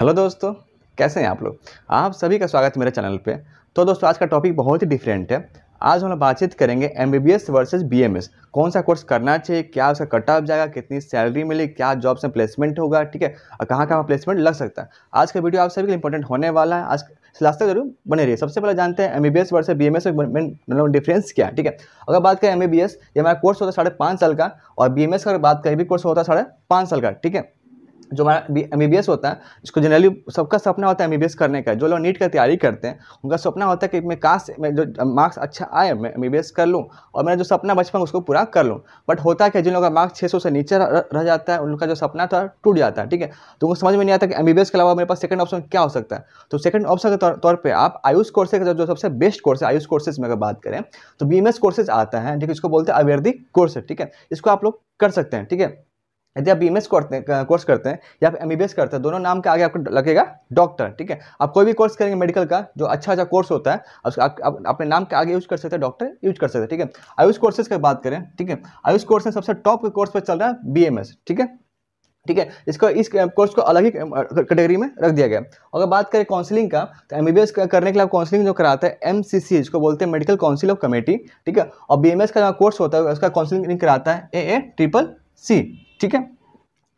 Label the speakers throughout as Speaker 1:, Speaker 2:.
Speaker 1: hello दोस्तों कैसे हैं आप लोग आप सभी का स्वागत है मेरे चैनल पे तो दोस्तों आज का टॉपिक बहुत ही डिफरेंट है आज हम लोग बातचीत करेंगे M B B S versus B M S कौन सा कोर्स करना चाहिए क्या उसका कट ऑफ जाएगा कितनी सैलरी मिली क्या जॉब से प्लेसमेंट होगा ठीक है और कहाँ कहाँ प्लेसमेंट लग सकता है आज का वीडियो आप सभी के लिए इंपॉर्टेंट होने वाला है आज लास्ट जरूर बने रहिए सबसे पहले जानते हैं M B B S versus B M S में डिफरेंस मतलब क्या ठीक है अगर बात करें एम बी बी एस ये हमारा कोर्स होता है साढ़े पाँच साल का और बी एम एस का बात करें भी कोर्स होता है साढ़े पाँच साल का ठीक है जो हमारा एम होता है इसको जनरली सबका सपना होता है एम करने का जो लोग नीट का तैयारी करते हैं उनका सपना होता है कि मैं काश मैं जो मार्क्स अच्छा आए मैं एम कर लूँ और मेरा जो सपना बचपन उसको पूरा कर लूँ बट होता कि जिन लोगों का मार्क्स 600 से नीचे रह जाता है उनका जो सपना था टूट जाता है ठीक है तो उनको समझ में नहीं आता कि एम के अलावा मेरे पास सेकंड ऑप्शन क्या हो सकता है तो सेकंड ऑप्शन के तौर पर आप आयुष कोर्सेज का जो सबसे बेस्ट कोर्स है आयुष कोर्सेज में अगर बात करें तो बी कोर्सेज आता है ठीक है इसको बोलते हैं अवेयरदी कोर्स ठीक है इसको आप लोग कर सकते हैं ठीक है यदि आप बी एम एस करते हैं कोर्स करते हैं या फिर एम बी बी एस करते हैं दोनों नाम के आगे आपको लगेगा डॉक्टर ठीक है आप कोई भी कोर्स करेंगे मेडिकल का जो अच्छा अच्छा कोर्स होता है आप, अपने नाम के आगे यूज कर सकते हैं डॉक्टर यूज कर सकते हैं ठीक है आयुष कोर्सेज की बात करें ठीक है आयुष कोर्स में सबसे टॉप कोर्स पर चल रहा है बी एम एस ठीक है ठीक है इसको इस कोर्स को अलग ही कैटेगरी में रख दिया गया अगर बात करें काउंसलिंग का तो एम करने के लिए काउंसलिंग जो कराता है एम सी सी इसको बोलते हैं मेडिकल काउंसिल ऑफ कमेटी ठीक है और बी का जो कोर्स होता है उसका काउंसलिंग कराता है ए ए ट्रिपल सी ठीक है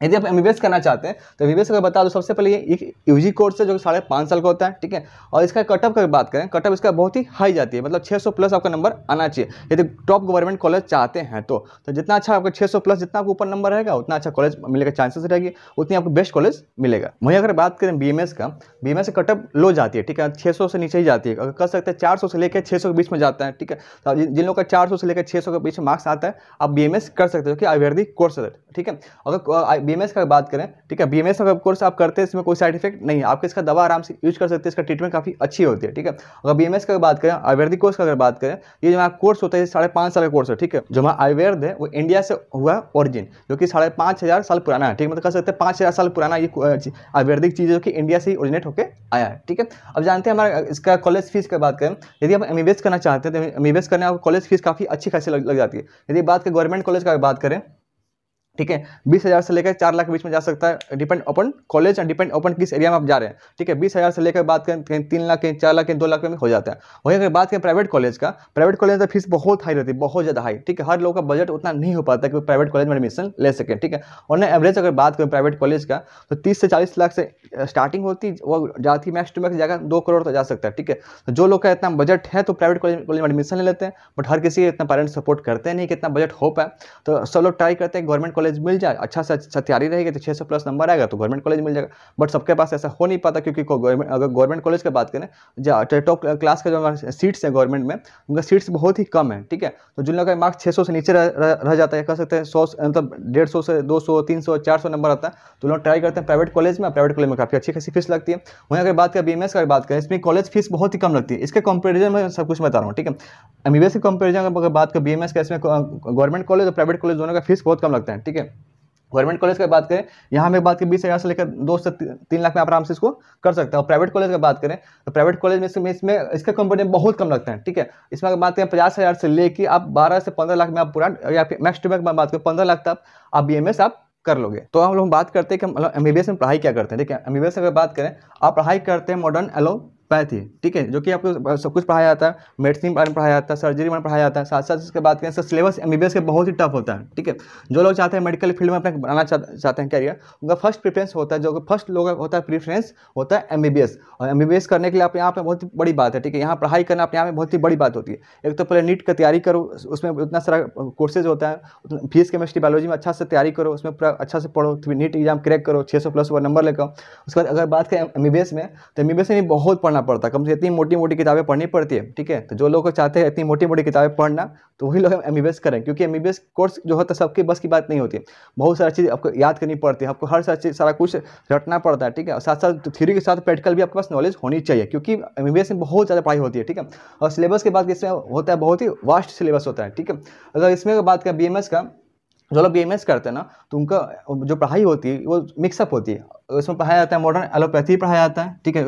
Speaker 1: यदि आप एम करना चाहते हैं तो एम अगर बता दो सबसे पहले ये एक यू कोर्स है जो साढ़े पाँच साल का होता है ठीक है और इसका कटअप की बात करें कटअप इसका बहुत ही हाई जाती है मतलब 600 प्लस आपका नंबर आना चाहिए यदि टॉप गवर्नमेंट कॉलेज चाहते हैं तो, तो जितना अच्छा आपका 600 प्लस जितना आपको ऊपर नंबर रहेगा उतना अच्छा कॉलेज मिलने का चांसेस रहेगी उतनी आपको बेस्ट कॉलेज मिलेगा वहीं अगर बात करें बी का बी एम कटअप लो जाती है ठीक है छः से नीचे ही जाती है अगर कर सकते हैं चार से लेकर छः के बीच में जाता है ठीक है तो जिन लोग का चार से लेकर छः के बीच में मार्क्स आता है आप बी कर सकते हो कि आयुर्वेदिक कोर्स ठीक है अगर बी एम एस का बात करें ठीक है बी एम एस का कोर्स आप करते हैं इसमें कोई साइड इफेक्ट नहीं है आपके इसका दवा आराम से यूज कर सकते हैं इसका ट्रीटमेंट काफ़ी अच्छी होती है ठीक है अगर बी एम एस का बात करें आयुर्वेदिक कोर्स का अगर बात करें ये जो हमारा कोर्स होता है साढ़े पाँच साल का कोर्स है ठीक है जो हमारा आयुर्वेद है वो इंडिया से हुआ ऑरिजिन ओरिजिन जो कि साढ़े पाँच हज़ार साल पुराना है ठीक है मतलब कह सकते हैं पाँच हज़ार साल पुराना ये आयुर्वेदिक चीज़ जो कि इंडिया से ही ओरिजिनेट होकर आया है ठीक है अब जानते हैं हमारा इसका कॉलेज फीस की बात करें यदि आप एम करना चाहते हैं तो एम करने कॉलेज फीस काफ़ी अच्छी खासी लग जाती है यदि बात करें गवर्नमेंट कॉलेज का बात करें ठीक है बीस हज़ार से लेकर चार लाख के बीच में जा सकता है depend upon college and depend upon किस एरिया में आप जा रहे हैं ठीक है बीस हज़ार से लेकर बात करें कहीं तीन लाख कहीं चार लाख कहीं दो लाख में हो जाता है वहीं अगर बात करें प्राइवेट कॉलेज का प्राइवेट कॉलेज का फीस बहुत हाई रहती है बहुत ज़्यादा हाई ठीक है हर लोग का बजट उतना नहीं हो पाता कि प्राइवेट कॉलेज में एडमिशन ले सकें ठीक है और ना एवरेज अगर बात करें प्राइवेट कॉलेज का तो तीस से चालीस लाख से स्टार्टिंग होती वो जाती मैक्स टू मैक्स जाकर दो करोड़ तक तो जा सकता है ठीक है तो जो लोग का इतना बजट है तो प्राइवेट कॉलेज में एडमिशन ले लेते हैं बट हर किसी के इतना पेरेंट्स सपोर्ट करते नहीं कि इतना बजट हो पाए तो सब लोग ट्राई करते हैं गवर्नमेंट कॉलेज कॉलेज मिल जाए अच्छा से अच्छा तैयारी रहेगी तो 600 प्लस नंबर आएगा तो गवर्नमेंट कॉलेज मिल जाएगा बट सबके पास ऐसा हो नहीं पाता क्योंकि गवर्नमेंट अगर गवर्नमेंट कॉलेज की बात करें जो टॉप क्लास का जो हमारे सीट्स हैं गवर्नमेंट में उनका सीट्स बहुत ही कम है ठीक है तो जिन लोगों का मार्क्स छः सौ से नीचे रह, जाता है कह सकते हैं सौ मतलब डेढ़ सौ से दो सौ तीन सौ चार सौ नंबर आता है तो लोग ट्राई करते हैं प्राइवेट कॉलेज में प्राइवेट कॉलेज में काफ़ी अच्छी खासी फीस लगती है वहीं अगर बात करें बी एम बात करें इसमें कॉलेज फीस बहुत ही कम लगती है इसके कंपेरिजन में सब कुछ बता रहा हूँ ठीक है एम बी एस के कंपेरिजन अगर बात करें बी एम एस का इसमें गवर्नमेंट कॉलेज और प्राइवेट कॉलेज दोनों का फीस बहुत कम लगता है ठीक है ठीक है गवर्नमेंट कॉलेज की बात करें यहाँ में बात करें बीस हज़ार से लेकर दो से तीन लाख में आप आराम से इसको कर सकते हैं और प्राइवेट कॉलेज की बात करें तो प्राइवेट कॉलेज में इसमें इसमें इसका कंपनी बहुत कम लगता है ठीक है इसमें अगर बात करें पचास हज़ार से लेकर आप बारह से पंद्रह लाख में आप पूरा या फिर मैक्स टू बात करें पंद्रह लाख तक आप बी आप कर लोगे तो हम लोग बात करते हैं कि हम एम में पढ़ाई क्या करते हैं ठीक है एम अगर बात करें आप पढ़ाई करते हैं मॉडर्न एलो पैथी ठीक है जो कि आपको सब कुछ पढ़ाया जाता है मेडिसिन बारे में पढ़ाया जाता है सर्जरी में पढ़ाया जाता है साथ साथ इसके बात करें सर सिलेबस एम के बहुत ही टफ होता है ठीक है जो लोग चाहते हैं मेडिकल फील्ड में अपना बनाना चाहते हैं कैरियर उनका फर्स्ट प्रेफरेंस होता है जो फर्स्ट लोग होता है प्रीफ्रेंस होता है एम और एम करने के लिए आप यहाँ पर बहुत बड़ी बात है ठीक है यहाँ पढ़ाई करना अपने यहाँ पर बहुत ही बड़ी बात होती है एक तो पहले नीट का तैयारी करो उसमें उतना सारा कोर्सेज होता है फीस केमिस्ट्री बायोलॉजी में अच्छा से तैयारी करो उसमें पूरा अच्छा से पढ़ो फिर नीट एग्जाम क्रैक करो छः प्लस नंबर लेकर उसके बाद अगर बात करें एम में तो एम में बहुत करना पड़ता कम से इतनी मोटी मोटी किताबें पढ़नी पड़ती है ठीक है तो जो लोग चाहते हैं इतनी मोटी मोटी किताबें पढ़ना तो वही लोग एम करें क्योंकि एम कोर्स जो होता है सबके बस की बात नहीं होती बहुत सारी चीज़ आपको याद करनी पड़ती है आपको हर सारी चीज़ सारा कुछ रटना पड़ता है ठीक है साथ साथ थ्योरी तो के साथ प्रैक्टिकल भी आपके पास नॉलेज होनी चाहिए क्योंकि एम में बहुत ज़्यादा पढ़ाई होती है ठीक है और सिलेबस के बाद इसमें होता है बहुत ही वास्ट सिलेबस होता है ठीक है अगर इसमें बात करें बी का जो लोग बी एम एस करते हैं ना तो उनका जो पढ़ाई होती है वो मिक्सअप होती है उसमें पढ़ाया जाता है मॉडर्न एलोपैथी पढ़ाया जाता है ठीक है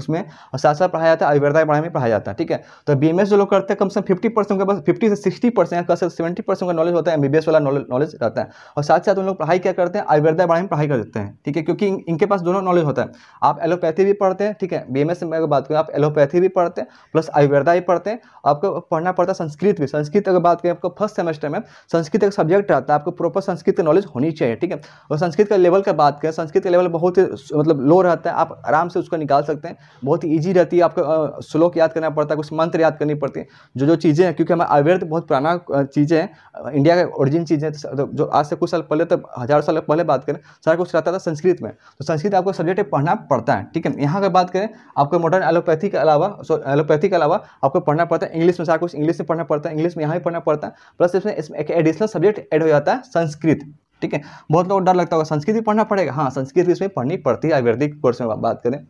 Speaker 1: उसमें और साथ साथ पढ़ाया जाता है आयुर्वेदा पढ़ाई में पढ़ाया जाता है ठीक है तो बी एम एस जो लोग करते हैं कम से कम फिफ्टी परसेंट उनके पास फिफ्टी से सिक्सटी परसेंट या सेवेंटी परसेंट का नॉलेज होता है एम बी वाला नॉलेज रहता है और साथ साथ उन लोग पढ़ाई क्या करते हैं आयुर्वेदा पढ़ाई में पढ़ाई कर देते हैं ठीक है क्योंकि इनके पास दोनों नॉलेज होता है आप एलोपैथी भी पढ़ते हैं ठीक है बी एम एस में अगर बात करें आप एलोपैथी भी पढ़ते हैं प्लस आयुर्वेदा भी पढ़ते हैं आपको पढ़ना पड़ता है संस्कृत भी संस्कृत अगर बात करें आपको फर्स्ट सेमेस्टर में संस्कृत एक सब्जेक्ट चाहता है आपको प्रॉपर संस्कृत का नॉलेज होनी चाहिए ठीक है और संस्कृत का लेवल का बात करें संस्कृत का लेवल बहुत ही मतलब लो रहता है आप आराम से उसको निकाल सकते हैं बहुत ही ईजी रहती है आपको श्लोक याद करना पड़ता है कुछ मंत्र याद करनी पड़ती है जो जो चीज़ें हैं क्योंकि हमारा अवेयर बहुत पुराना चीज़ें हैं इंडिया का ओरिजिन चीज़ें जो आज से कुछ साल पहले तक हज़ारों साल पहले बात करें सारा कुछ रहता था संस्कृत में तो संस्कृत आपको सब्जेक्ट पढ़ना पड़ता है ठीक है यहाँ का बात करें आपको मॉडर्न एलोपैथी के अलावा एलोपैथी के अलावा आपको पढ़ना पड़ता है इंग्लिश में सारा कुछ इंग्लिश में पढ़ना पड़ता है इंग्लिश में यहाँ ही पढ़ना पड़ता है प्लस इसमें इसमें एक एडिशनल सब्जेक्ट एड हो जाता है संस्कृत ठीक है बहुत लोगों को डर लगता होगा संस्कृत भी पढ़ना पड़ेगा हाँ संस्कृत इसमें पढ़नी पड़ती है आयुर्वेदिक कोर्स में बात करें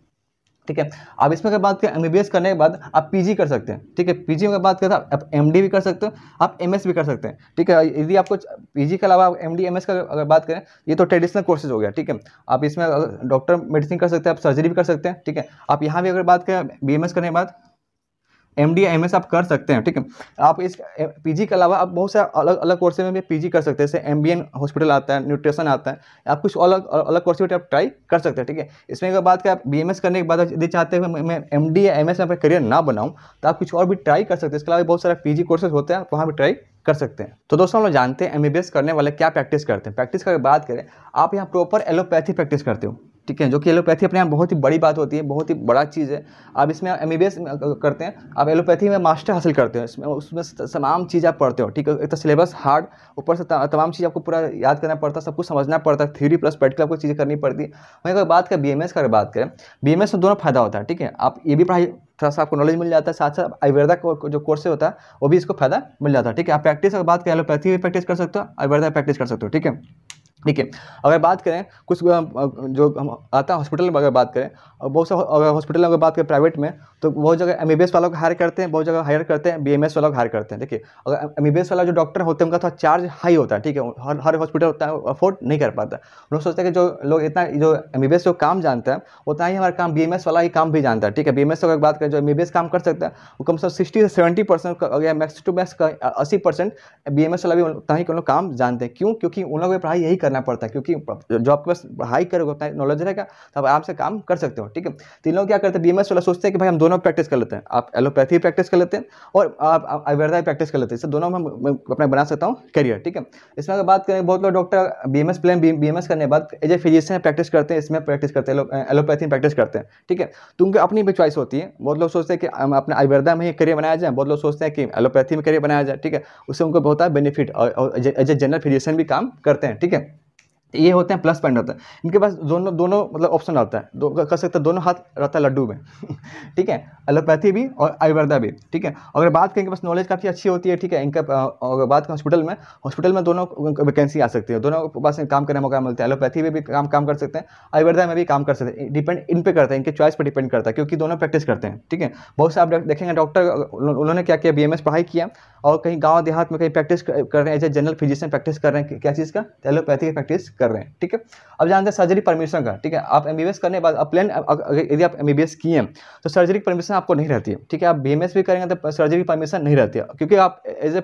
Speaker 1: ठीक है अब इसमें अगर बात करें एम करने के बाद आप पीजी कर सकते हैं ठीक है पीजी में बात करें आप एम भी कर सकते हो आप एम भी कर सकते हैं ठीक है यदि आपको पीजी के अलावा एम डी एम का अगर बात करें ये तो ट्रेडिशनल कोर्सेज हो गया ठीक है आप इसमें डॉक्टर मेडिसिन कर सकते हैं आप सर्जरी भी कर सकते हैं ठीक है आप यहाँ भी अगर बात करें बी करने के बाद एम डी एम एस आप कर सकते हैं ठीक है आप इस पी जी के अलावा आप बहुत सारे अलग अलग कोर्सेज में भी पी जी कर सकते हैं जैसे एम बी एन हॉस्पिटल आता है न्यूट्रिशन आता है आप कुछ अलग अलग कोर्स में आप ट्राई कर सकते हैं ठीक है इसमें अगर बात करें आप बी एम एस करने के बाद यदि चाहते हैं मैं एम डी या एम एस में अपना करियर ना बनाऊँ तो आप कुछ और भी ट्राई कर सकते हैं इसके अलावा बहुत सारे पी जी कोर्सेज होते हैं आप वहाँ भी ट्राई कर सकते हैं तो दोस्तों हम लोग जानते हैं एम करने वाले क्या प्रैक्टिस करते हैं प्रैक्टिस करके बात करें आप यहाँ प्रॉपर एलोपैथी प्रैक्टिस करते हो ठीक है जो कि एलोपैथी अपने आप बहुत ही बड़ी बात होती है बहुत ही बड़ा चीज़ है आप इसमें एम करते हैं आप एलोपैथी में मास्टर हासिल करते हो इसमें उसमें तमाम चीज़ आप पढ़ते हो ठीक है एक तो सिलेबस हार्ड ऊपर से तमाम चीज़ आपको पूरा याद करना पड़ता है सब कुछ समझना पड़ता है थ्योरी प्लस प्रैक्टिकल आपको चीज़ें करनी पड़ती है वहीं अगर बात करें बी अगर बात करें बी में दोनों फायदा होता है ठीक है आप ये भी पढ़ाई थोड़ा सा आपको नॉलेज मिल जाता है साथ साथ आयुर्वेदा को जो कोर्स होता है वो भी इसको फायदा मिल जाता है ठीक है आप प्रैक्टिस अगर बात करें एलोपैथी भी प्रैक्टिस कर सकते हो आयुर्वेदा प्रैक्टिस कर सकते हो ठीक है ठीक है अगर बात करें कुछ जो हम आता हॉस्पिटल में अगर बात करें और बहुत सा अगर हॉस्पिटल अगर बात करें प्राइवेट में तो बहुत जगह एम वालों को हायर करते हैं बहुत जगह हायर करते हैं बी वालों को हायर करते हैं देखिए अगर एम वाला जो डॉक्टर होते हैं उनका थोड़ा चार्ज हाई होता है ठीक है हर हर हॉस्पिटल होता है अफोर्ड नहीं कर पाता लोग सोचते हैं कि जो लोग इतना जो एम जो काम जानते हैं उतना ही हमारा काम बी वाला ही काम भी जानता है ठीक है बी एम अगर बात करें जो एम काम कर सकता है वो कम से कम सिक्सटी से सेवेंटी परसेंट या मैक्स टू मैक्स का अस्सी परसेंट बी एम एस वाला भी उतना ही लोग काम जानते हैं क्यों क्योंकि उन लोगों को पढ़ाई यही करना पड़ता है क्योंकि जो आपके पास पढ़ाई करोगे उतना नॉलेज रहेगा तो आप आराम से काम कर सकते हो हो ठीक है तो इन लोग क्या करते हैं बी वाला सोचते हैं कि भाई हम दोनों प्रैक्टिस कर लेते हैं आप एलोपैथी प्रैक्टिस कर लेते हैं और आप आयुर्वेदा प्रैक्टिस कर लेते हैं इससे दोनों में अपना बना सकता हूँ करियर ठीक है इसमें अगर बात करें बहुत लोग doctor B M S plan B M S करने के बाद एज ए फिजिशियन प्रैक्टिस करते हैं इसमें प्रैक्टिस करते हैं एलोपैथी में प्रैक्टिस करते हैं ठीक है तो उनकी अपनी भी चॉइस होती है बहुत लोग सोचते हैं कि हम अपने आयुर्वेदा में ही करियर बनाया जाए बहुत लोग सोचते हैं कि एलोपैथी में करियर बनाया जाए ठीक है उससे उनको बहुत बेनिफिट और एज ए जनरल फिजिशियन भी काम करते हैं ठीक है ये होते हैं प्लस पॉइंट होता है इनके पास दोनों दोनों मतलब ऑप्शन आता है दो कर सकते हैं दोनों हाथ रहता है लड्डू में ठीक है एलोपैथी भी और आयुर्वेदा भी ठीक है अगर बात करें इनके पास नॉलेज काफ़ी अच्छी होती है ठीक है इनका अगर बात करें हॉस्पिटल में हॉस्पिटल में दोनों वैकेंसी आ सकती है दोनों के पास काम करने मौका मिलता है एलोपैथी में भी काम काम कर सकते हैं आयुर्वेदा में भी काम कर सकते हैं डिपेंड इन पर करता है इनके चॉइस पर डिपेंड करता है क्योंकि दोनों प्रैक्टिस करते हैं ठीक है बहुत से आप देखेंगे डॉक्टर उन्होंने क्या किया बी पढ़ाई किया और कहीं गाँव देहात में कहीं प्रैक्टिस कर रहे हैं as a general physician practice कर रहे हैं क्या चीज़ का एलोपैथी की प्रैक्टिस कर रहे हैं ठीक है अब जानते हैं सर्जरी परमिशन का ठीक है आप एम करने के बाद अब प्लेन यदि आप एम किए हैं तो सर्जरी परमिशन आपको नहीं रहती है ठीक है आप बी भी करेंगे तो सर्जरी परमिशन नहीं रहती है क्योंकि आप एज ए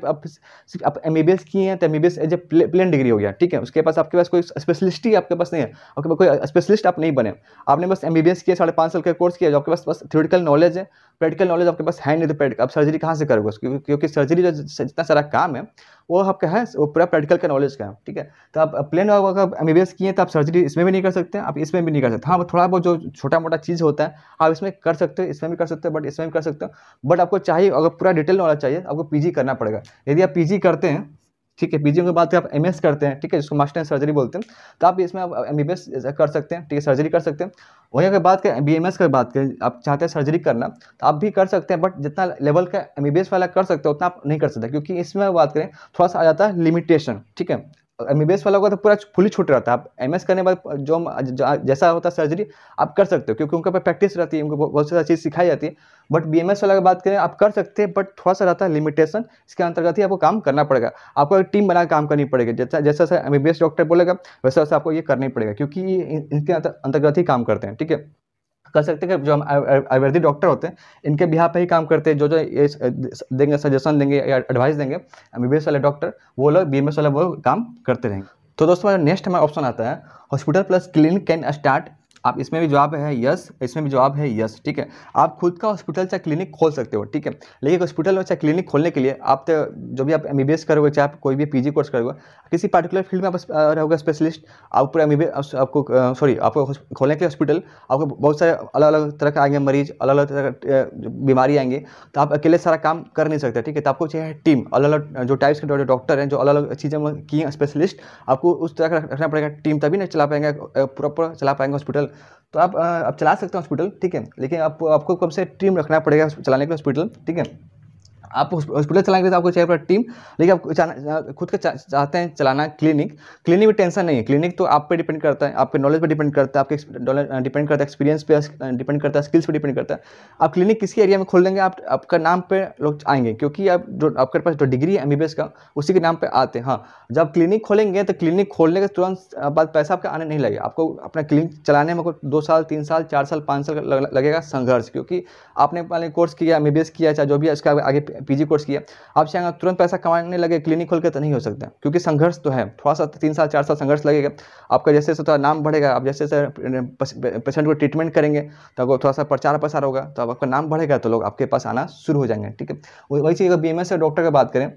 Speaker 1: आप एम बी किए हैं तो M as a plain degree हो गया ठीक है उसके पास आपके पास कोई स्पेशलिस्ट ही आपके पास नहीं है आपके पास कोई स्पेशलिस्ट आप नहीं बने आपने बस एम किया साढ़े पाँच साल का कोर्स किया जो आपके पास बस थ्योरेटिकल नॉलेज है प्रैक्टिकल नॉलेज आपके पास है नहीं तो प्रैक्टिकल आप सर्जरी कहाँ से करोगे क्योंकि सर्जरी जो जितना सारा काम है वो आपका है वो पूरा प्रैक्टिकल का नॉलेज का है ठीक है तो आप प्लेन अगर एम बी एस किए तो आप सर्जरी इसमें भी नहीं कर सकते आप इसमें भी नहीं कर सकते हाँ थोड़ा बहुत जो छोटा मोटा चीज़ होता है आप इसमें कर सकते हो इसमें भी कर सकते हो बट इसमें भी कर सकते हो बट आपको चाहिए अगर पूरा डिटेल नॉलेज चाहिए आपको पी करना पड़ेगा यदि आप पी करते हैं ठीक है बीजीएम के बाद आप एम करते हैं ठीक है जिसको मास्टर सर्जरी बोलते हैं तो आप इसमें आप एम कर सकते हैं ठीक है सर्जरी कर सकते हैं वहीं अगर बात करें बी एम की बात करें आप चाहते हैं सर्जरी करना तो आप भी कर सकते हैं बट जितना लेवल का एम वाला कर सकते हो उतना आप नहीं कर सकते क्योंकि इसमें बात करें थोड़ा सा आ जाता है लिमिटेशन ठीक है एम वाला होगा तो पूरा फुली छूट रहता है आप एम करने बाद जो जैसा होता है सर्जरी आप कर सकते हो क्योंकि उनके पास प्रैक्टिस रहती है उनको बहुत सारी चीज़ सिखाई जाती है बट बी वाला की बात करें आप कर सकते हैं बट थोड़ा सा रहता है लिमिटेशन इसके अंतर्गत ही आपको काम करना पड़ेगा आपको एक टीम बनाकर काम करनी पड़ेगी जैसा जैसा एम डॉक्टर बोलेगा वैसा वैसा आपको ये ही पड़ेगा क्योंकि इनके अंतर्गत ही काम करते हैं ठीक है कर सकते हैं कि जो हम आयुर्वेदिक डॉक्टर होते हैं इनके बिहार पर ही काम करते हैं जो जो ये देंगे सजेशन देंगे या एडवाइस देंगे एम वाले डॉक्टर वो लोग बी वाले वो काम करते रहेंगे तो दोस्तों नेक्स्ट हमारा ऑप्शन आता है hospital plus clinic can start आप इसमें भी जवाब है यस इसमें भी जवाब है यस ठीक है आप खुद का हॉस्पिटल चाहे क्लिनिक खोल सकते हो ठीक है लेकिन हॉस्पिटल और चाहे क्लिनिक खोलने के लिए आप तो जो भी आप एम करोगे चाहे आप कोई भी पी कोर्स करोगे किसी पर्टिकुलर फील्ड में आप रहोगे स्पेशलिस्ट आप पूरा एम आपको सॉरी आपको खोलने के लिए हॉस्पिटल आपको बहुत सारे अलग अलग तरह के आएंगे मरीज अलग अलग तरह बीमारी आएंगे तो आप अकेले सारा काम कर नहीं सकते ठीक है तो आपको चाहिए टीम अलग अलग जो टाइप्स के डॉक्टर हैं जो अलग अलग चीज़ें किए स्पेशलिस्ट आपको उस तरह का रखना पड़ेगा टीम तभी नहीं चला पाएंगे प्रॉपर चला पाएंगे हॉस्पिटल तो आप आप चला सकते हैं हॉस्पिटल ठीक है लेकिन आप आपको कब से टीम रखना पड़ेगा चलाने के लिए हॉस्पिटल ठीक है आप हॉस्पिटल चलाएंगे तो आपको चाहिए अपना टीम लेकिन आप खुद का चाहते हैं चलाना क्लिनिक क्लिनिक में टेंशन नहीं है क्लिनिक तो आप पे डिपेंड करता है आपके नॉलेज पे डिपेंड करता है आपके डिपेंड करता है एक्सपीरियंस पे डिपेंड करता है स्किल्स पर डिपेंड करता है आप क्लिनिक किसी एरिया में खोल देंगे आप आपका नाम पर लोग आएंगे क्योंकि आप जो आपके पास जो डिग्री है एम का उसी के नाम पर आते हैं हाँ जब क्लिनिक खोलेंगे तो क्लिनिक खोलने के तुरंत बाद पैसा आपका आने नहीं लगेगा आपको अपना क्लिनिक चलाने में दो साल तीन साल चार साल पाँच साल लगेगा संघर्ष क्योंकि आपने पहले कोर्स किया एम किया चाहे जो भी है आगे पीजी कोर्स किया आप चाहेंगे तुरंत पैसा कमाने लगे क्लिनिक खोल के तो नहीं हो सकता क्योंकि संघर्ष तो है थोड़ा सा तीन साल चार साल संघर्ष लगेगा आपका जैसे जैसे थोड़ा नाम बढ़ेगा आप जैसे जैसे पेशेंट को ट्रीटमेंट करेंगे तो आपको थोड़ा सा प्रचार प्रसार होगा तो आपका नाम बढ़ेगा तो लोग आपके पास आना शुरू हो जाएंगे ठीक है वैसे अगर बी एम एस डॉक्टर की बात करें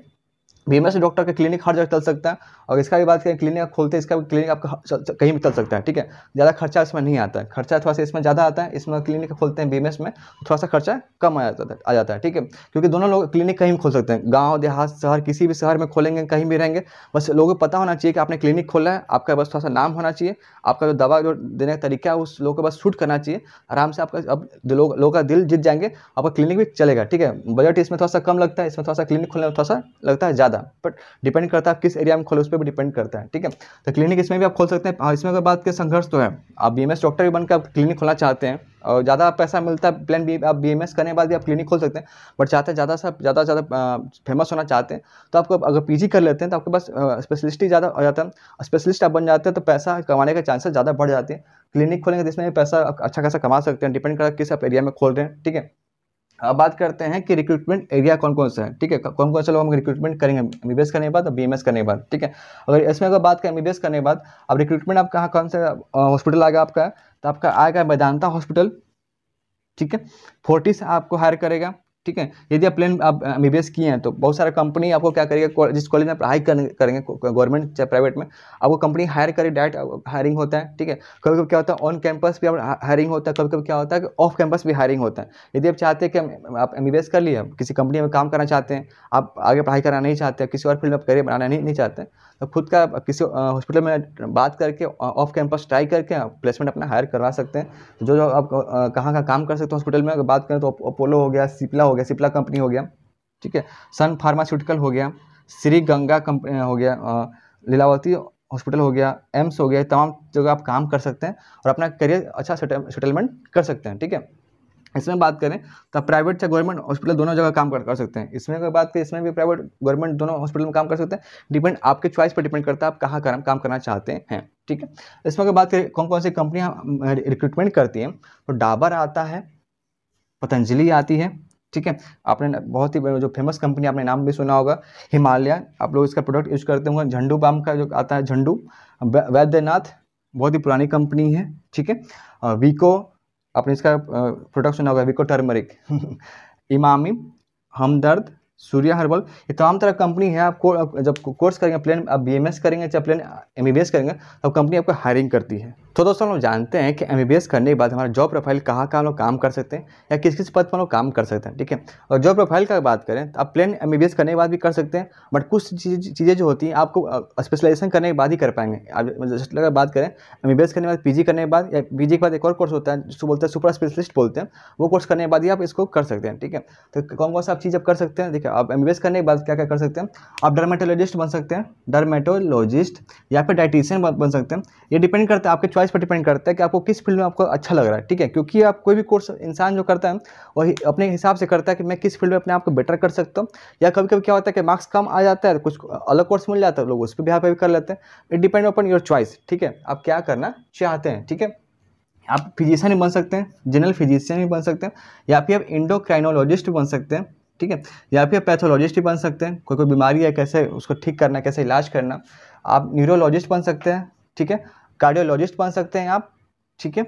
Speaker 1: बीएमएस डॉक्टर का क्लिनिक हर जगह चल सकता है और इसका भी बात करें क्लिनिक खोलते हैं इसका भी क्लिनिक आपका कहीं भी चल सकता है ठीक है ज़्यादा खर्चा इसमें नहीं आता है खर्चा थोड़ा सा इसमें ज़्यादा आता है इसमें क्लिनिक खोलते हैं बीएमएस में थोड़ा सा खर्चा कम आ जाता है आ जाता है ठीक है क्योंकि दोनों लोग क्लिनिक कहीं खोल सकते हैं गाँव देहात शहर किसी भी शहर में खोलेंगे कहीं भी रहेंगे बस लोगों को पता होना चाहिए कि आपने क्लिनिक खोला है आपका बस थोड़ा सा नाम होना चाहिए आपका जो दवा जो देने का तरीका है उस लोगों को बस शूट करना चाहिए आराम से आपका अब लोगों का दिल जीत जाएंगे आपका क्लिनिक भी चलेगा ठीक है बजट इसमें थोड़ा सा कम लगता है इसमें थोड़ा सा क्लिनिक खोलने में थोड़ा सा लगता है ज़्यादा ज़्यादा बट डिपेंड करता है किस एरिया में खोले उस पर भी डिपेंड करता है ठीक है तो क्लिनिक इसमें भी आप खोल सकते हैं हाँ इसमें अगर बात करें संघर्ष तो है आप बी डॉक्टर भी बनकर आप क्लिनिक खोलना चाहते हैं और ज़्यादा पैसा मिलता है प्लान बी आप बी करने के बाद भी आप क्लिनिक खोल सकते हैं बट चाहते हैं ज़्यादा सा ज़्यादा ज़्यादा फेमस होना चाहते हैं तो आपको अगर पी कर लेते हैं तो आपके पास स्पेशलिस्ट ही ज़्यादा हो जाता है स्पेशलिस्ट आप बन जाते हैं तो पैसा कमाने का चांसेस ज़्यादा बढ़ जाते हैं क्लिनिक खोलेंगे जिसमें तो पैसा अच्छा खासा कमा सकते हैं डिपेंड करता किस आप एरिया में खोल रहे हैं ठीक है अब बात करते हैं कि रिक्रूटमेंट एरिया कौन कौन सा है ठीक है कौन कौन से लोग हम रिक्रूटमेंट करेंगे एम बी करने के बाद बी एम करने के बाद ठीक है अगर इसमें अगर बात करें एम करने के बाद अब रिक्रूटमेंट आप कहाँ कौन सा हॉस्पिटल आएगा आपका तो आपका आएगा मैदानता हॉस्पिटल ठीक है फोर्टिस आपको हायर करेगा ठीक है यदि आप प्लेन आप एम किए हैं तो बहुत सारा कंपनी आपको क्या करेगा जिस कॉलेज में पढ़ाई करेंगे गवर्नमेंट चाहे प्राइवेट में आपको कंपनी हायर करे डायरेक्ट हायरिंग होता है ठीक है कभी कभी क्या होता है ऑन कैंपस भी हायरिंग होता है कभी कभी क्या होता है कि ऑफ कैंपस भी हायरिंग होता है यदि आप चाहते हैं कि आप एम कर लिए किसी कंपनी में काम करना चाहते हैं आप आगे पढ़ाई करना नहीं चाहते किसी और फील्ड में करियर बनाना नहीं, नहीं चाहते तो खुद का किसी हॉस्पिटल में बात करके ऑफ कैंपस ट्राई करके प्लेसमेंट अपना हायर करवा सकते हैं जो जो आप कहाँ का काम कर सकते हैं हॉस्पिटल में अगर बात करें तो अपोलो हो गया सिपला हो हो गया सिप्ला कंपनी हो गया ठीक है सन फार्मास्यूटिकल हो गया श्री गंगा कंपनी हो गया लीलावती हॉस्पिटल हो गया एम्स हो गया तमाम जगह आप काम कर सकते हैं और अपना करियर अच्छा सेटलमेंट कर सकते हैं ठीक है इसमें बात करें तो प्राइवेट या गवर्नमेंट हॉस्पिटल दोनों जगह काम कर, कर सकते हैं इसमें अगर बात करें इसमें भी प्राइवेट गवर्नमेंट दोनों हॉस्पिटल में काम कर सकते हैं डिपेंड आपके चॉइस पर डिपेंड करता है आप कहाँ काम काम करना चाहते हैं ठीक है इसमें अगर बात करें कौन कौन सी कंपनियाँ रिक्रूटमेंट करती हैं तो डाबर आता है पतंजलि आती है ठीक है आपने बहुत ही जो फेमस कंपनी आपने नाम भी सुना होगा हिमालय आप लोग इसका प्रोडक्ट यूज करते होंगे झंडू बाम का जो आता है झंडू वैद्यनाथ बहुत ही पुरानी कंपनी है ठीक है वीको आपने इसका प्रोडक्ट सुना होगा विको टर्मरिक इमामी हमदर्द सूर्या हर्बल ये तमाम तरह कंपनी है आप को, जब कोर्स करेंगे प्लेन आप बी करेंगे चाहे प्लेन एम करेंगे तो कंपनी आपको हायरिंग करती है तो दोस्तों हम लोग जानते हैं कि एम करने के बाद हमारा जॉब प्रोफाइल कहाँ कहाँ लोग काम कर सकते हैं या किस किस पद पर लोग काम कर सकते हैं ठीक है और जॉब प्रोफाइल का बात करें तो आप प्लेन एम करने के बाद भी कर सकते हैं बट कुछ चीज़ें जो होती हैं आपको स्पेशलाइजेशन करने के बाद ही कर पाएंगे आप मतलब अगर बात करें एम करने के बाद पी करने के बाद या पी के बाद एक और कोर्स होता है जिसको बोलते हैं सुपर स्पेशलिस्ट बोलते हैं वो कोर्स करने के बाद ही आप इसको कर सकते हैं ठीक है तो कौन कौन सा आप चीज़ आप कर सकते हैं देखिए आप एम करने के बाद क्या क्या कर सकते हैं आप डर्मेटोलॉजिस्ट बन सकते हैं डर्मेटोलॉजिस्ट या फिर डाइटिशियन बन सकते हैं ये डिपेंड करता है आपके चॉइस इस पर डिपेंड करता है कि आपको किस फील्ड में आपको अच्छा लग रहा है ठीक है क्योंकि आप कोई भी कोर्स इंसान जो करता है वही अपने हिसाब से करता है कि मैं किस फील्ड में अपने आप को बेटर कर सकता हूँ या कभी कभी क्या होता है कि मार्क्स कम आ जाता है कुछ अलग कोर्स मिल जाता है लोग उस पर भी आप कर लेते हैं it depend upon your choice ठीक है आप क्या करना चाहते हैं ठीक है आप फिजिशियन ही बन सकते हैं जनरल फिजिशियन भी बन सकते हैं या फिर आप इंडोक्राइनोलॉजिस्ट भी बन सकते हैं ठीक है या फिर आप पैथोलॉजिस्ट भी बन सकते हैं कोई कोई बीमारी है कैसे उसको ठीक करना कैसे इलाज करना आप न्यूरोलॉजिस्ट बन सकते हैं ठीक है कार्डियोलॉजिस्ट बन सकते हैं आप ठीक है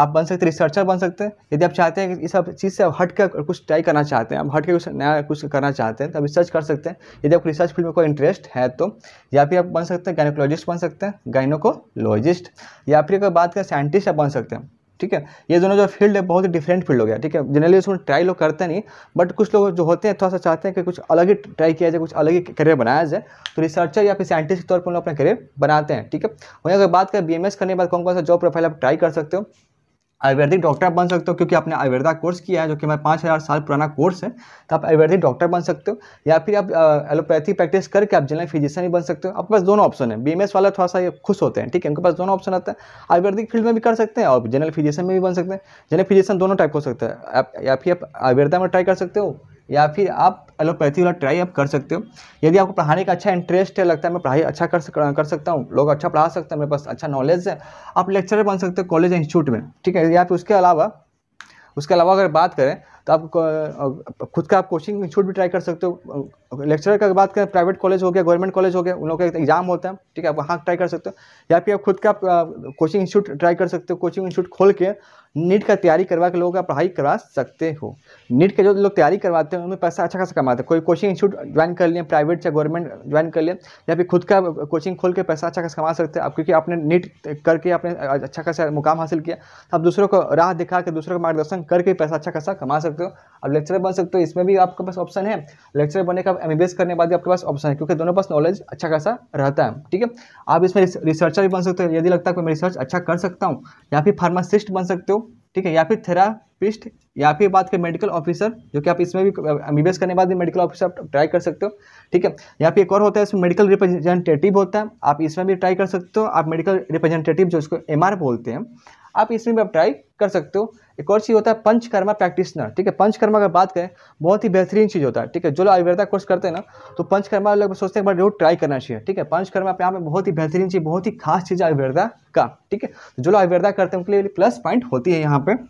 Speaker 1: आप बन सकते रिसर्चर बन सकते हैं यदि आप चाहते हैं कि इस सब चीज़ से आप हट कर कुछ ट्राई करना चाहते हैं आप हट के कुछ नया कुछ करना चाहते हैं तो आप रिसर्च कर सकते हैं यदि आपको रिसर्च फील्ड में कोई इंटरेस्ट है तो या फिर आप बन सकते हैं गाइनोकोलॉजिस्ट बन सकते हैं गाइनोकोलॉजिस्ट या फिर अगर बात करें साइंटिस्ट आप बन सकते हैं ठीक है ये दोनों जो फील्ड है बहुत ही डिफरेंट फील्ड हो गया ठीक है जनरली उसमें ट्राई लोग करते नहीं बट कुछ लोग जो होते हैं थोड़ा सा चाहते हैं कि कुछ अलग ही ट्राई किया जाए कुछ अलग ही करियर बनाया जाए तो रिसर्चर या फिर साइंटिस्ट के तौर पर लोग अपना करियर बनाते हैं ठीक है वहीं अगर बात करें बी करने के बाद कौन कौन सा जॉब प्रोफाइल आप ट्राई कर सकते हो आयुर्वेदिक डॉक्टर बन सकते हो क्योंकि आपने आयुर्वेदा कोर्स किया है जो कि हमारे पाँच हज़ार साल पुराना कोर्स है तो आप आयुर्वेदिक डॉक्टर बन सकते हो या फिर आप एलोपैथी प्रैक्टिस करके आप जनरल फिजिशियन ही बन सकते हो आपके पास दोनों ऑप्शन है बी वाला थोड़ा सा ये खुश होते हैं ठीक है उनके पास दोनों ऑप्शन आता है आयुर्वेदिक फील्ड में भी कर सकते हैं और जनरल फिजिशियन में भी बन सकते हैं जनरल फिजिशियन दोनों टाइप हो सकता है या फिर आप आयुर्वेदा में ट्राई कर सकते हो या फिर आप एलोपैथी वाला ट्राई आप कर सकते हो यदि आपको पढ़ाने का अच्छा इंटरेस्ट है लगता है मैं पढ़ाई अच्छा कर कर सकता हूँ लोग अच्छा पढ़ा सकते हैं मेरे पास अच्छा नॉलेज है आप लेक्चरर बन सकते हो कॉलेज इंस्टीट्यूट में ठीक है या फिर उसके अलावा उसके अलावा अगर बात करें तो आप खुद का आप कोचिंग इंस्टीट्यूट भी ट्राई कर सकते हो लेक्चरर का बात करें प्राइवेट कॉलेज हो गया गवर्नमेंट कॉलेज हो गया उन लोगों का एग्जाम होता है ठीक है आप वहाँ ट्राई कर सकते हो या फिर आप खुद का कोचिंग इंस्टीट्यूट ट्राई कर सकते हो कोचिंग इंस्टीट्यूट खोल के नीट का तैयारी करवा के लोगों का पढ़ाई करवा सकते हो नीट के जो लोग तैयारी करवाते हैं उनमें पैसा अच्छा खासा कमाते हैं कोई कोचिंग इंस्टीट्यूट ज्वाइन कर लिए प्राइवेट या गवर्नमेंट ज्वाइन कर लिए या फिर खुद का कोचिंग खोल के पैसा अच्छा खासा कमा सकते हैं आप क्योंकि आपने नीट करके आपने अच्छा खासा मुकाम हासिल किया तो आप दूसरों को राह दिखा के दूसरों का मार्गदर्शन करके पैसा अच्छा खासा कमा सकते सकते हो अब लेक्चर बन सकते हो इसमें भी आपके पास ऑप्शन है लेक्चर बनने का एम करने बाद भी आपके पास ऑप्शन है क्योंकि दोनों पास नॉलेज अच्छा खासा रहता है ठीक है आप इसमें रिसर्चर भी बन सकते हो यदि लगता है मैं रिसर्च अच्छा कर सकता हूँ या फिर फार्मासिस्ट बन सकते हो ठीक है या फिर थेरापिस्ट या फिर बात करें मेडिकल ऑफिसर जो कि आप इसमें भी एम करने बाद भी मेडिकल ऑफिसर आप ट्राई कर सकते हो ठीक है या फिर एक और होता है इसमें मेडिकल रिप्रेजेंटेटिव होता है आप इसमें भी ट्राई कर सकते हो आप मेडिकल रिप्रेजेंटेटिव जो इसको एम बोलते हैं आप इसमें भी आप ट्राई कर सकते हो एक और चीज़ होता है पंचकर्मा प्रैक्टिसनर ठीक है पंचकर्मा अगर बात करें बहुत ही बेहतरीन चीज़ होता है ठीक है जो लोग आयुर्वेदा कोर्स करते हैं ना तो पंचकर्मा लोग सोचते हैं एक बार जरूर ट्राई करना चाहिए ठीक है पंचकर्मा पे यहाँ पे बहुत ही बेहतरीन चीज़ बहुत ही खास चीज़ आयुर्वेदा का ठीक है तो जो लोग आयुर्वेदा करते हैं उनके लिए प्लस पॉइंट होती है यहाँ पर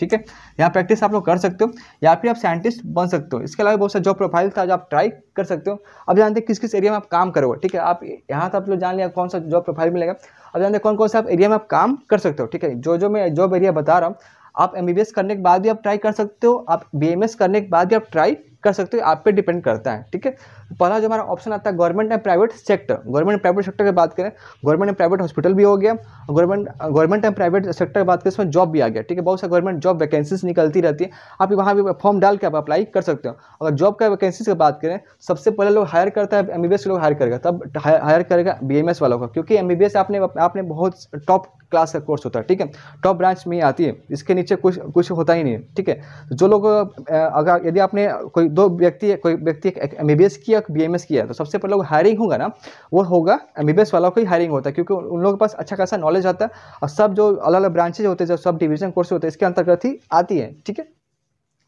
Speaker 1: ठीक है यहाँ प्रैक्टिस आप लोग कर सकते हो या फिर आप साइंटिस्ट बन सकते हो इसके अलावा बहुत सारे जॉब प्रोफाइल था जो आप ट्राई कर सकते हो अब जानते हैं किस किस एरिया में आप काम करोगे ठीक है आप यहाँ तो आप लोग जान लिया कौन सा जॉब प्रोफाइल मिलेगा अब जानते हैं कौन कौन से आप एरिया में आप काम कर सकते हो ठीक है जो जो मैं जॉब एरिया बता रहा हूँ आप एम करने के बाद भी आप ट्राई कर सकते हो आप बी करने के बाद भी आप ट्राई कर सकते हो आप पे डिपेंड करता है ठीक है पहला जो हमारा ऑप्शन आता है government and private sector government private sector की बात करें गवर्नमेंट एंड प्राइवेट हॉस्पिटल भी हो गया government government and private sector की बात करें इसमें जॉब भी आ गया ठीक है बहुत सारे गवर्नमेंट जॉब वैकेंसीज निकलती रहती है आप वहाँ भी फॉर्म डाल के आप अप्लाई कर सकते हो अगर जॉब का वैकेंसीज की बात करें सबसे पहले लोग हायर करता है एम लोग हायर करेगा तब हायर करेगा बी वालों का क्योंकि एम आपने आपने बहुत टॉप क्लास का कोर्स होता है ठीक है टॉप ब्रांच में ही आती है इसके नीचे कुछ कुछ होता ही नहीं है ठीक है जो लोग अगर यदि आपने कोई दो व्यक्ति कोई व्यक्ति एम किया तक बी किया है तो सबसे पहले लोग हायरिंग होगा ना वो होगा एम वालों को ही हायरिंग होता है क्योंकि उन लोगों के पास अच्छा खासा नॉलेज आता है और सब जो अलग अलग ब्रांचेज होते हैं जो सब डिविजन कोर्स होते हैं इसके अंतर्गत ही आती है ठीक है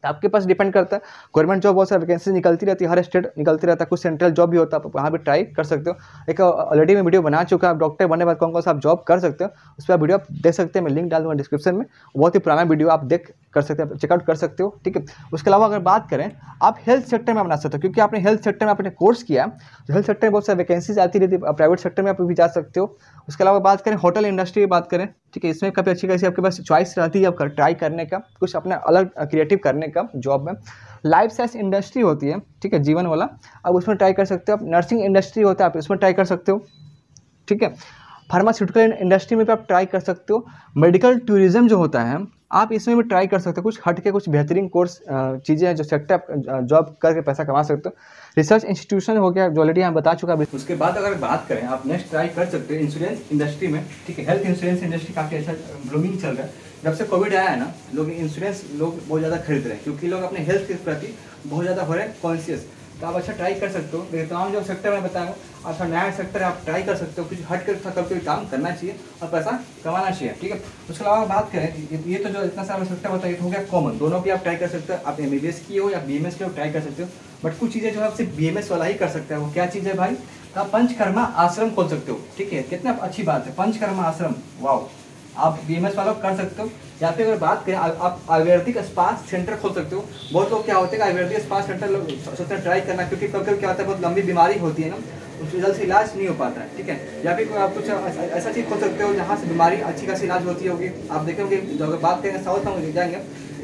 Speaker 1: आपके पास डिपेंड करता है गवर्नमेंट जॉब बहुत सारी वैकेंसी निकलती रहती है हर स्टेट निकलती रहता है कुछ सेंट्रल जॉब भी होता है आप वहाँ भी ट्राई कर सकते हो एक ऑलरेडी मैं वीडियो बना चुका है आप डॉक्टर बनने बाद कौन कौन सा आप जॉब कर सकते हो उस पर आप वीडियो आप देख सकते हैं मैं लिंक डाल दूँगा डिस्क्रिप्शन में बहुत ही पुराना वीडियो आप देख कर सकते हैं चेकआउट कर सकते हो ठीक है उसके अलावा अगर बात करें आप हेल्थ सेक्टर में बना सकते हो क्योंकि आपने हेल्थ सेक्टर में आपने कोर्स किया है तो हेल्थ सेक्टर में बहुत सारी वैकेंसीज आती रहती है प्राइवेट सेक्टर में आप भी जा सकते हो उसके अलावा बात करें होटल इंडस्ट्री की बात करें ठीक है इसमें काफ़ी अच्छी खासी आपके पास चॉइस रहती है आप ट्राई करने का कुछ अपना अलग क्रिएटिव करने का जॉब में लाइफ साइंस इंडस्ट्री होती है ठीक है जीवन वाला आप उसमें ट्राई कर सकते हो आप नर्सिंग इंडस्ट्री होता है आप उसमें ट्राई कर सकते हो ठीक है फार्मास्यूटिकल इंडस्ट्री में भी आप ट्राई कर सकते हो मेडिकल टूरिज्म जो होता है आप इसमें भी ट्राई कर सकते हो कुछ हट के कुछ बेहतरीन कोर्स चीज़ें हैं जो सेक्टर जॉब करके पैसा कमा सकते हो रिसर्च इंस्टीट्यूशन हो गया जो ऑलरेडी हम बता चुका अभी उसके बाद अगर बात करें आप नेक्स्ट ट्राई कर सकते हो इंश्योरेंस इंडस्ट्री में ठीक है हेल्थ इंश्योरेंस इंडस्ट्री काफ़ी अच्छा ग्रूमिंग चल रहा है जब से कोविड आया है ना लोग इंश्योरेंस लोग बहुत ज़्यादा खरीद रहे हैं क्योंकि लोग अपने हेल्थ के प्रति बहुत ज़्यादा हो रहे हैं कॉन्शियस तो आप अच्छा ट्राई कर सकते हो मेरे तमाम जो सेक्टर मैं बताया हूँ अच्छा नया सेक्टर है आप ट्राई कर सकते हो कुछ हट कर करते हुए काम करना चाहिए और पैसा कमाना चाहिए ठीक है उसके अलावा बात करें ये तो जो इतना सारा सेक्टर होता तो हो गया कॉमन दोनों भी आप ट्राई कर सकते हो आप एम की हो या बी एम हो ट्राई कर सकते हो बट कुछ चीज़ें जो है आप सिर्फ बी वाला ही कर सकते हो क्या चीज़ है भाई तो आप पंचकर्मा आश्रम खोल सकते हो ठीक है कितना अच्छी बात है पंचकर्मा आश्रम वाओ आप बी वाला कर सकते हो यहाँ पे अगर बात करें आप आयुर्वेदिक स्पास सेंटर खोल सकते हो बहुत लोग क्या होते हैं आयुर्वेदिक स्पास सेंटर लोग सोचते हैं ट्राई करना क्योंकि कभी कभी क्या होता है बहुत लंबी बीमारी होती है ना उस जल्द से इलाज नहीं हो पाता है ठीक है या फिर आप कुछ ऐसा चीज़ खोल सकते हो जहाँ से बीमारी अच्छी खासी इलाज होती होगी आप देखेंगे अगर बात करेंगे साउथ में जाएंगे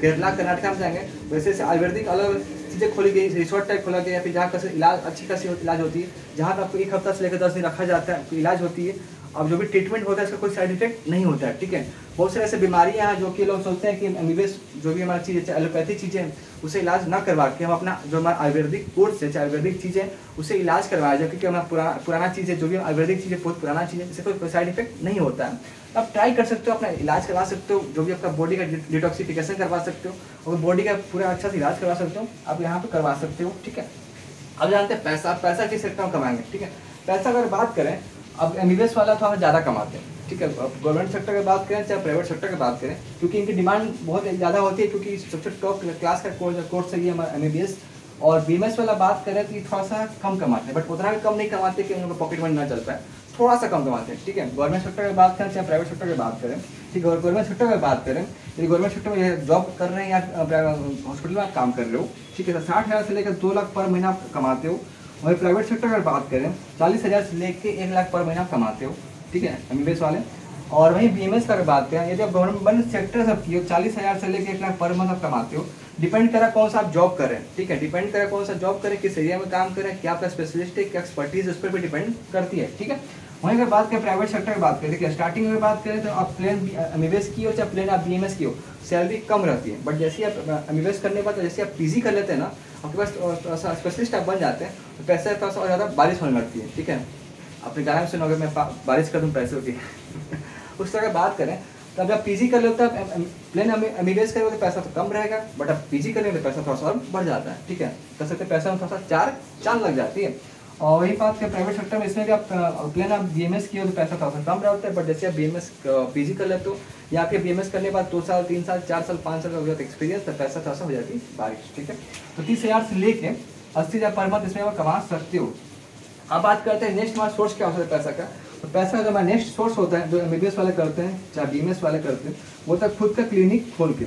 Speaker 1: केरला कर्नाटका में जाएंगे वैसे जैसे आयुर्वेदिक अलग चीज़ें खोली गई रिसोर्ट टाइप खोला गया या फिर जहाँ का इलाज अच्छी खासी इलाज होती है जहाँ पर आपको एक हफ्ता से लेकर दस दिन रखा जाता है तो इलाज होती है अब जो भी ट्रीटमेंट होता है इसका कोई साइड इफेक्ट नहीं होता है ठीक है बहुत सारे ऐसे बीमारियाँ हैं जो कि लोग सोचते हैं कि एमबीबीएस जो भी हमारी चीज़ है एलोपैथी चीज़ें हैं उसे इलाज ना करवा के हम अपना जो हमारा आयुर्वेदिक कोर्स है चाहे आयुर्वेदिक चीज़ें उसे इलाज करवाया जाए क्योंकि हमारा पुरा, पुराना चीज़ है जो भी आयुर्वेदिक चीज़ है बहुत पुराना चीज़ है इससे कोई साइड इफेक्ट नहीं होता है तो आप ट्राई कर सकते हो अपना इलाज करवा सकते हो जो भी आपका बॉडी का डिटॉक्सिफिकेशन करवा सकते हो और बॉडी का पूरा अच्छा से इलाज करवा सकते हो आप यहाँ पर करवा सकते हो ठीक है अब जानते हैं पैसा पैसा किस सकते हो कमाएंगे ठीक है पैसा अगर बात करें अब एम वाला थोड़ा ज़्यादा कमाते हैं ठीक है अब गवर्नमेंट सेक्टर की बात करें चाहे प्राइवेट सेक्टर की बात करें क्योंकि इनकी डिमांड बहुत ज़्यादा होती है क्योंकि सबसे टॉप क्लास का कोर्स कोर्स है ये हमारा एम और बी वाला बात करें तो ये थोड़ा सा कम कमाते हैं बट उतना भी कम नहीं कमाते कि उनका पॉकेट मनी ना चल पाए थोड़ा सा कम कमाते हैं ठीक है गवर्नमेंट सेक्टर की बात करें चाहे प्राइवेट सेक्टर की बात करें ठीक है गवर्नमेंट सेक्टर में बात करें यदि गवर्नमेंट सेक्टर में जॉब कर रहे हैं या हॉस्पिटल में आप काम कर रहे हो ठीक है तो साठ हज़ार से लेकर दो लाख पर महीना कमाते हो वही प्राइवेट सेक्टर अगर बात करें चालीस हज़ार से लेकर एक लाख पर महीना कमाते हो ठीक है एम वाले और वहीं बी एम एस का अगर बात करें यदि आप गवर्नमेंट सेक्टर सब की हो चालीस हज़ार से लेकर एक लाख पर मंथ आप कमाते हो डिपेंड करा कौन सा आप जॉब करें ठीक है डिपेंड करा कौन सा जॉब करें किस एरिया में काम करें क्या आपका स्पेशलिस्ट है क्या एक्सपर्टीज उस पर भी डिपेंड करती है ठीक है वहीं अगर बात करें प्राइवेट सेक्टर की बात करें देखिए स्टार्टिंग में बात करें तो आप प्लेन एम की हो चाहे प्लेन आप बी की हो सैलरी कम रहती है बट जैसे आप एम करने के बाद जैसे आप पी कर लेते हैं ना आपके पास थोड़ा सा स्पेशलिस्ट आप बन जाते हैं तो पैसे थोड़ा सा और ज़्यादा बारिश होने लगती है ठीक है अपने गाने में सुनोगे मैं बारिश कर दूँ पैसे की उस तरह बात करें तो अब जब पी कर लेते हैं प्लेन एमबीबीएस करेंगे तो पैसा तो कम रहेगा बट अब पी कर लेंगे तो पैसा थोड़ा सा और बढ़ जाता है ठीक है कर सकते पैसा में थोड़ा सा चार चांद लग जाती है और वही बात है प्राइवेट सेक्टर में इसमें भी आप अगले आप बी एम एस किए हो तो पैसा थोड़ा कम रहता है बट जैसे आप बी एम एस पी कर लेते हो या आपके बी एम एस करने के बाद दो साल तीन साल चार साल पाँच साल का हो एक्सपीरियंस तो पैसा थोड़ा सा हो जाती है बारिश ठीक है तो तीस हज़ार से लेके अस्सी हज़ार पर मंथ इसमें आप कमा सकते हो अब बात करते हैं नेक्स्ट हमारा सोर्स क्या होता है पैसा का तो पैसा का जो हमारा नेक्स्ट सोर्स होता है जो एम बी बी एस वाले करते हैं चाहे बी एम एस वाले करते हैं वो तक खुद का क्लिनिक खोल के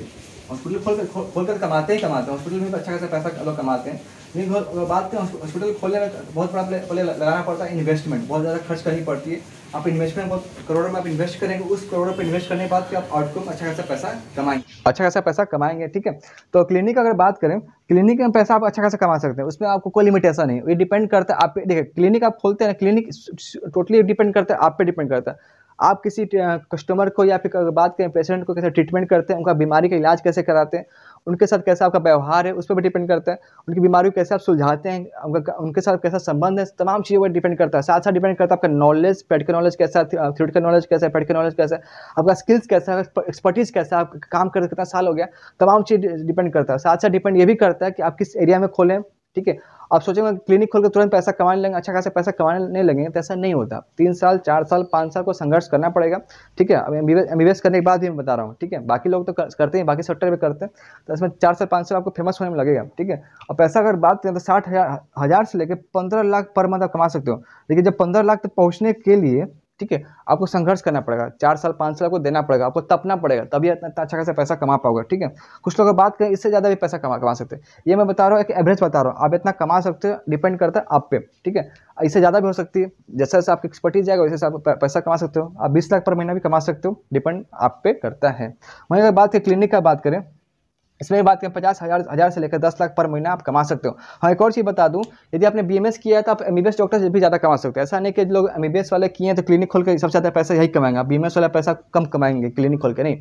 Speaker 1: हॉस्पिटल खोल कर खोल कर कमाते ही कमाते हैं हॉस्पिटल में भी अच्छा खासा पैसा लोग कमाते हैं लेकिन बात करें हॉस्पिटल खोलने में तो बहुत बड़ा पहले लगाना पड़ता है इन्वेस्टमेंट बहुत ज़्यादा खर्च करनी पड़ती है आप इन्वेस्टमेंट बहुत करोड़ों में आप इन्वेस्ट करेंगे उस करोड़ों पर इन्वेस्ट करने के बाद आप आउटकम अच्छा खासा पैसा कमाएंगे अच्छा खासा पैसा कमाएंगे ठीक है तो क्लिनिक अगर बात करें क्लिनिक में पैसा आप अच्छा खासा कमा सकते हैं उसमें आपको कोई लिमिटेशन नहीं ये डिपेंड करता है आप पे देखिए क्लिनिक आप खोलते हैं क्लिनिक टोटली डिपेंड करता है आप पे डिपेंड करता है आप किसी कस्टमर को या फिर बात करें पेशेंट को कैसे ट्रीटमेंट करते हैं उनका बीमारी का इलाज कैसे कराते हैं उनके साथ कैसा आपका व्यवहार है उस पर भी डिपेंड करता है उनकी बीमारी कैसे आप सुलझाते हैं उनका उनके साथ कैसा संबंध है तमाम चीज़ों पर डिपेंड करता है साथ साथ डिपेंड करता है आपका नॉलेज का नॉलेज कैसा का नॉलेज कैसा है पेडिकल नॉलेज कैसा है आपका स्किल्स कैसा है एक्सपर्टीज़ कैसा है आप काम करते कितना साल हो गया तमाम चीज़ डिपेंड करता है साथ साथ डिपेंड ये भी करता है कि आप किस एरिया में खोलें ठीक है आप सोचेंगे क्लिनिक खोल कर तुरंत पैसा कमाने लगेंगे अच्छा खासा पैसा कमाने लगेंगे तो ऐसा नहीं होता तीन साल चार साल पाँच साल को संघर्ष करना पड़ेगा ठीक है अब एम बी करने के बाद भी मैं बता रहा हूँ ठीक है बाकी लोग तो करते हैं बाकी सेक्टर भी करते हैं तो इसमें चार साल पाँच साल आपको फेमस होने में लगेगा ठीक है और पैसा अगर बात करें तो साठ हज़ार से लेकर पंद्रह लाख पर मंथ आप कमा सकते हो लेकिन जब पंद्रह लाख तक पहुँचने के लिए ठीक है आपको संघर्ष करना पड़ेगा चार साल पाँच साल आपको देना पड़ेगा आपको तपना पड़ेगा तभी इतना अच्छा खासा पैसा कमा पाओगे ठीक है कुछ लोग बात करें इससे ज़्यादा भी पैसा कमा कमा सकते हैं ये मैं बता रहा हूँ एक एवरेज बता रहा हूँ आप इतना कमा सकते हो डिपेंड करता है आप पे ठीक है इससे ज़्यादा भी हो सकती है जैसे जैसे आपकी एक्सपर्टीज जाएगा वैसे आप पैसा कमा सकते हो आप बीस लाख पर महीना भी कमा सकते हो डिपेंड आप पे करता है वहीं अगर बात करें क्लिनिक का बात करें इसमें बात करें पचास हज़ार हज़ार से लेकर दस लाख पर महीना आप कमा सकते हो हाँ एक और चीज़ बता दूं यदि आपने बीएमएस किया है तो आप एम डॉक्टर से भी ज़्यादा कमा सकते हो ऐसा नहीं कि लोग एम वाले किए हैं तो क्लिनिक खोल के सबसे ज़्यादा पैसा यही कमाएंगे बीएमएस वाला पैसा कम कमाएंगे क्लिनिक खोल के नहीं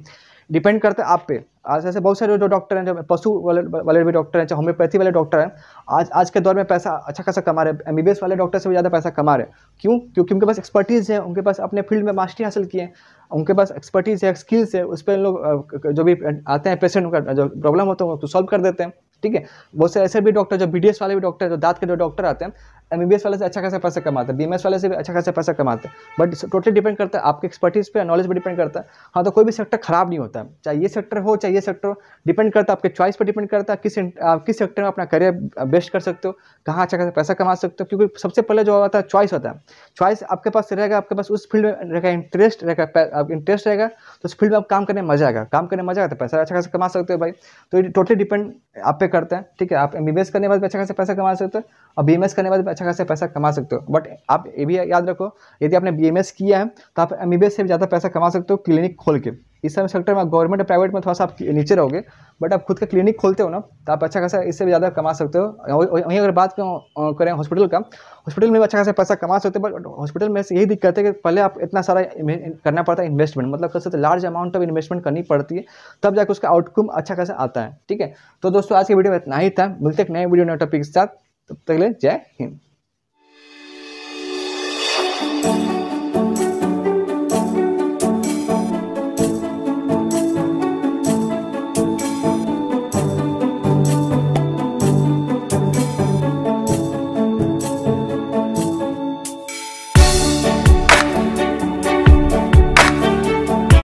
Speaker 1: डिपेंड करता है आप पे आज ऐसे बहुत सारे जो डॉक्टर हैं जो पशु वाले वाले भी डॉक्टर हैं चाहे होम्योपैथी वाले डॉक्टर हैं आज आज के दौर में पैसा अच्छा खासा कमा रहे हैं एम वाले डॉक्टर से भी ज़्यादा पैसा कमा रहे हैं क्यों क्योंकि उनके पास एक्सपर्टीज़ है उनके पास अपने फील्ड में मास्टरी हासिल किए हैं उनके पास एक्सपर्टीज़ है स्किल्स है उस पर लोग जो भी आते हैं पेशेंट उनका जो प्रॉब्लम होता है उसको सॉल्व तो कर देते हैं ठीक है बहुत सारे ऐसे भी डॉक्टर जो बी वाले भी डॉक्टर जो दांत के जो डॉक्टर आते हैं एम वाले से अच्छा खासा पैसा कमाते हैं बी वाले से भी अच्छा खासा पैसा कमाते हैं बट टोटली डिपेंड करता है आपके एक्सपर्टीज़ पे नॉलेज पर डिपेंड करता है हाँ तो कोई भी सेक्टर खराब नहीं होता है चाहे ये सेक्टर हो चाहे ये सेक्टर हो डिपेंड करता है आपके चॉइस पर डिपेंड करता है किस आप किस सेक्टर में अपना करियर बेस्ट कर सकते हो कहाँ अच्छा खासा पैसा कमा सकते हो क्योंकि सबसे पहले जो होता है चॉइस होता है चॉइस आपके पास रहेगा आपके पास उस फील्ड में रहेगा इंटरेस्ट रहेगा इंटरेस्ट रहेगा तो उस फील्ड में आप काम करने मजा आएगा काम करने मजा आता है तो पैसा अच्छा खासा कमा सकते हो भाई तो टोटली डिपेंड आप पे करते हैं ठीक है आप एम करने के बाद अच्छा खासा पैसा कमा सकते हो और बी करने के बाद अच्छा खासा पैसा कमा सकते हो बट आप ये भी याद रखो यदि आपने बी किया है तो आप एम से भी ज़्यादा पैसा कमा सकते हो क्लिनिक खोल के इस सब सेक्टर में आप गवर्नमेंट और प्राइवेट में थोड़ा सा आप नीचे रहोगे बट आप खुद का क्लिनिक खोलते हो ना तो आप अच्छा खासा इससे भी ज़्यादा कमा सकते हो वहीं अगर बात करें हॉस्पिटल का हॉस्पिटल में भी अच्छा खासा पैसा कमा सकते हो बट हॉस्पिटल में यही दिक्कत है कि पहले आप इतना सारा करना पड़ता है इन्वेस्टमेंट मतलब कैसे सकते लार्ज अमाउंट ऑफ इन्वेस्टमेंट करनी पड़ती है तब जाकर उसका आउटकम अच्छा खासा आता है ठीक है तो दोस्तों आज की वीडियो में इतना ही था मिलते एक नए वीडियो नए टॉपिक के साथ तब तक ले जय हिंद